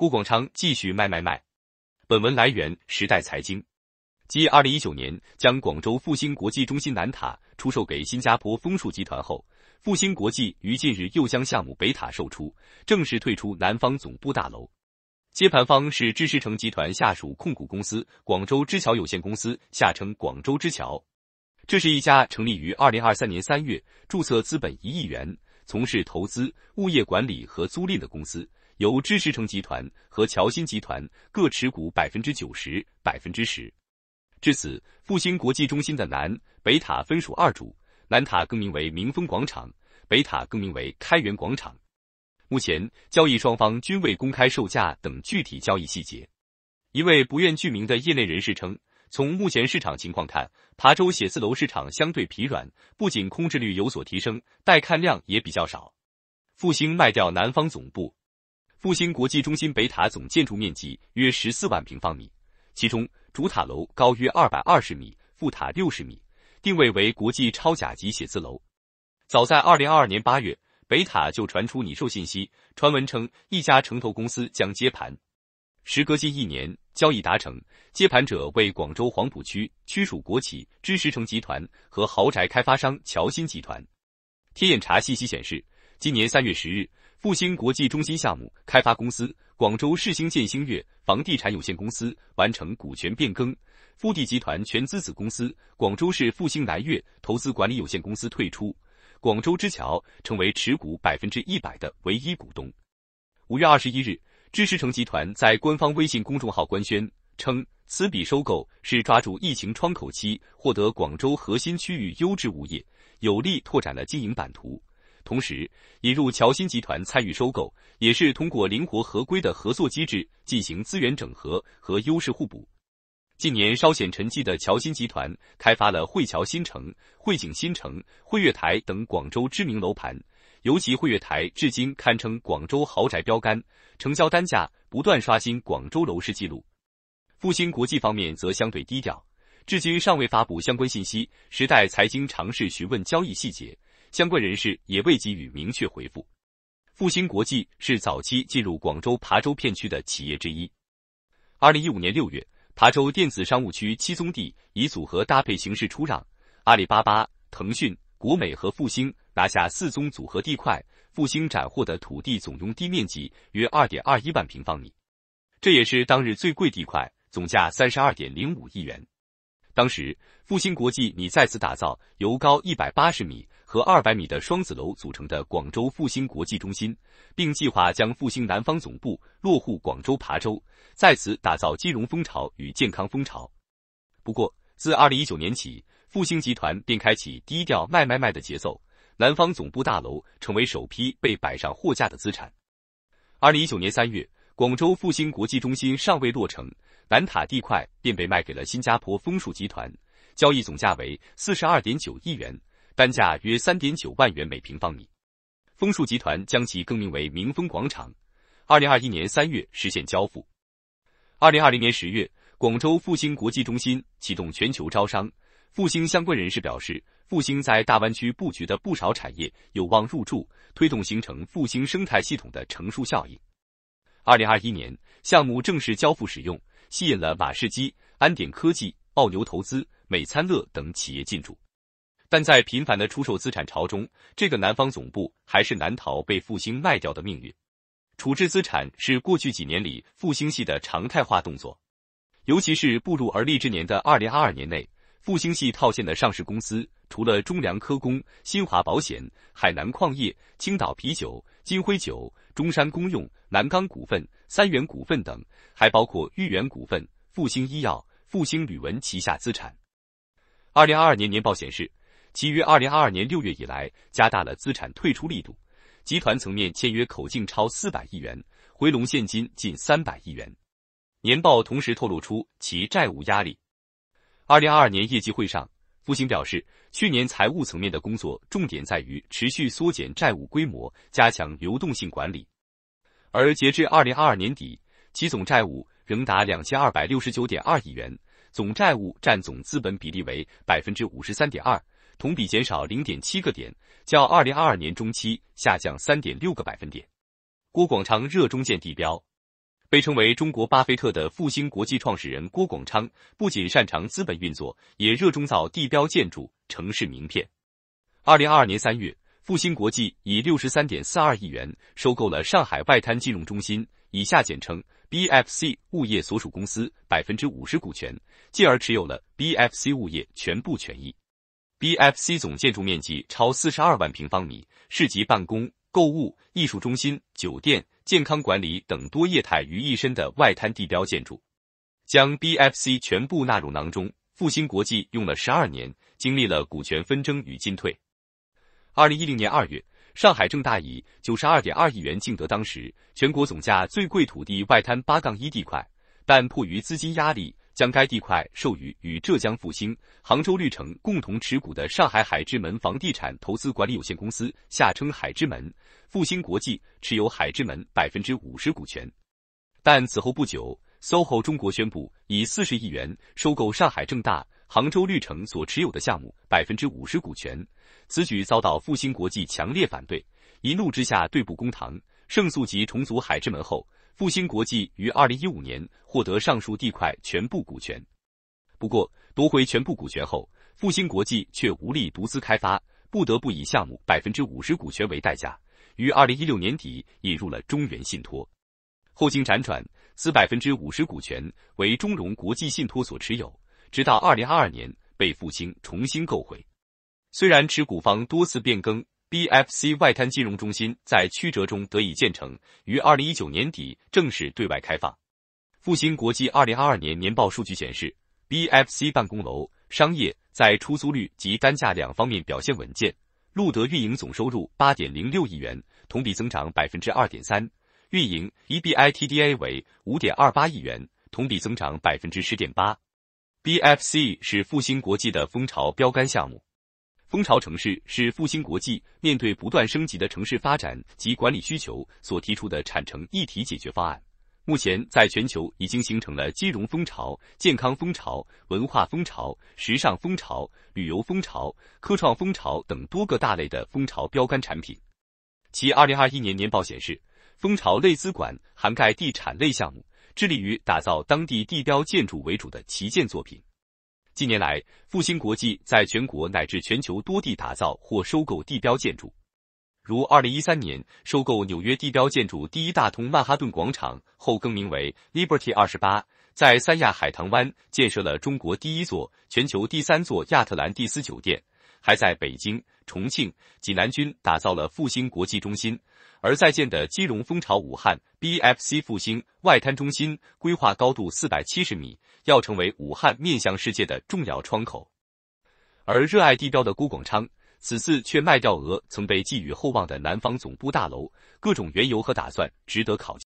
郭广昌继续卖卖卖。本文来源时代财经。继二零一九年将广州复星国际中心南塔出售给新加坡枫树集团后，复星国际于近日又将项目北塔售出，正式退出南方总部大楼。接盘方是知识城集团下属控股公司广州之桥有限公司，下称广州之桥。这是一家成立于二零二三年三月、注册资本一亿元、从事投资、物业管理和租赁的公司。由知识城集团和侨鑫集团各持股百分之九十、百分之十。至此，复兴国际中心的南北塔分属二主，南塔更名为明丰广场，北塔更名为开元广场。目前，交易双方均未公开售价等具体交易细节。一位不愿具名的业内人士称，从目前市场情况看，琶洲写字楼市场相对疲软，不仅空置率有所提升，待看量也比较少。复兴卖掉南方总部。复兴国际中心北塔总建筑面积约十四万平方米，其中主塔楼高约二百二十米，副塔六十米，定位为国际超甲级写字楼。早在二零二二年八月，北塔就传出拟售信息，传闻称一家城投公司将接盘。时隔近一年，交易达成，接盘者为广州黄埔区区属国企知识城集团和豪宅开发商侨新集团。天眼查信息显示，今年三月十日。复星国际中心项目开发公司广州市兴建星悦房地产有限公司完成股权变更，复地集团全资子公司广州市复星南悦投资管理有限公司退出，广州之桥成为持股百分之一百的唯一股东。五月二十一日，知识城集团在官方微信公众号官宣称，此笔收购是抓住疫情窗口期，获得广州核心区域优质物业，有力拓展了经营版图。同时，引入侨新集团参与收购，也是通过灵活合规的合作机制进行资源整合和优势互补。近年稍显沉寂的侨新集团，开发了汇侨新城、汇景新城、汇悦台等广州知名楼盘，尤其汇悦台至今堪称广州豪宅标杆，成交单价不断刷新广州楼市纪录。复星国际方面则相对低调，至今尚未发布相关信息。时代财经尝试询问交易细节。相关人士也未给予明确回复。复星国际是早期进入广州琶洲片区的企业之一。二零一五年六月，琶洲电子商务区七宗地以组合搭配形式出让，阿里巴巴、腾讯、国美和复星拿下四宗组合地块。复星斩获的土地总用地面积约二点二一万平方米，这也是当日最贵地块，总价三十二点零五亿元。当时，复星国际拟再次打造由高一百八十米和二百米的双子楼组成的广州复星国际中心，并计划将复星南方总部落户广州琶洲，在此打造金融风潮与健康风潮。不过，自二零一九年起，复星集团便开启低调卖卖卖的节奏，南方总部大楼成为首批被摆上货架的资产。二零一九年三月，广州复星国际中心尚未落成。南塔地块便被卖给了新加坡枫树集团，交易总价为四十二点九亿元，单价约三点九万元每平方米。枫树集团将其更名为明丰广场，二零二一年三月实现交付。二零二零年十月，广州复兴国际中心启动全球招商。复兴相关人士表示，复兴在大湾区布局的不少产业有望入驻，推动形成复兴生态系统的成熟效应。二零二一年，项目正式交付使用。吸引了马士基、安点科技、奥牛投资、美餐乐等企业进驻，但在频繁的出售资产潮中，这个南方总部还是难逃被复兴卖掉的命运。处置资产是过去几年里复兴系的常态化动作，尤其是步入而立之年的二零二二年内，复兴系套现的上市公司除了中粮科工、新华保险、海南矿业、青岛啤酒、金辉酒。中山公用、南钢股份、三元股份等，还包括豫园股份、复星医药、复星铝文旗下资产。二零二二年年报显示，其于二零二二年六月以来加大了资产退出力度，集团层面签约口径超四百亿元，回笼现金近三百亿元。年报同时透露出其债务压力。二零二二年业绩会上。不行表示，去年财务层面的工作重点在于持续缩减债务规模，加强流动性管理，而截至二零二二年底，其总债务仍达两千二百六十九点二亿元，总债务占总资本比例为百分之五十三点二，同比减少零点七个点，较二零二二年中期下降三点六个百分点。郭广昌热衷建地标。被称为中国巴菲特的复星国际创始人郭广昌，不仅擅长资本运作，也热衷造地标建筑、城市名片。二零二二年三月，复星国际以六十三点四二亿元收购了上海外滩金融中心（以下简称 BFC） 物业所属公司百分之五十股权，进而持有了 BFC 物业全部权益。BFC 总建筑面积超四十二万平方米，市级办公、购物、艺术中心、酒店。健康管理等多业态于一身的外滩地标建筑，将 BFC 全部纳入囊中。复星国际用了十二年，经历了股权纷争与进退。二零一零年二月，上海正大以九十二点二亿元竞得当时全国总价最贵土地外滩八杠一地块，但迫于资金压力。将该地块授予与浙江复兴、杭州绿城共同持股的上海海之门房地产投资管理有限公司（下称海之门）。复兴国际持有海之门百分之五十股权。但此后不久，SOHO 中国宣布以四十亿元收购上海正大、杭州绿城所持有的项目百分之五十股权，此举遭到复兴国际强烈反对，一怒之下对簿公堂。胜诉及重组海之门后，复星国际于二零一五年获得上述地块全部股权。不过，夺回全部股权后，复星国际却无力独资开发，不得不以项目百分之五十股权为代价，于二零一六年底引入了中原信托。后经辗转，此百分之五十股权为中融国际信托所持有，直到二零二二年被复星重新购回。虽然持股方多次变更。BFC 外滩金融中心在曲折中得以建成，于二零一九年底正式对外开放。复星国际二零二二年年报数据显示，BFC 办公楼商业在出租率及单价两方面表现稳健。路德运营总收入八点零六亿元，同比增长百分之二点三；运营 EBITDA 为五点二八亿元，同比增长百分之十点八。BFC 是复星国际的风潮标杆项目。蜂巢城市是复兴国际面对不断升级的城市发展及管理需求所提出的产城一体解决方案。目前，在全球已经形成了金融蜂巢、健康蜂巢、文化蜂巢、时尚蜂巢、旅游蜂巢、科创蜂巢等多个大类的蜂巢标杆产品。其二零二一年年报显示，蜂巢类资管涵盖地产类项目，致力于打造当地地标建筑为主的旗舰作品。近年来，复兴国际在全国乃至全球多地打造或收购地标建筑，如二零一三年收购纽约地标建筑第一大通曼哈顿广场后更名为 Liberty 二十八，在三亚海棠湾建设了中国第一座、全球第三座亚特兰蒂斯酒店。还在北京、重庆、济南军打造了复兴国际中心，而在建的金融风潮武汉 BFC 复兴外滩中心，规划高度四百七十米，要成为武汉面向世界的重要窗口。而热爱地标的郭广昌，此次却卖掉俄曾被寄予厚望的南方总部大楼，各种缘由和打算值得考。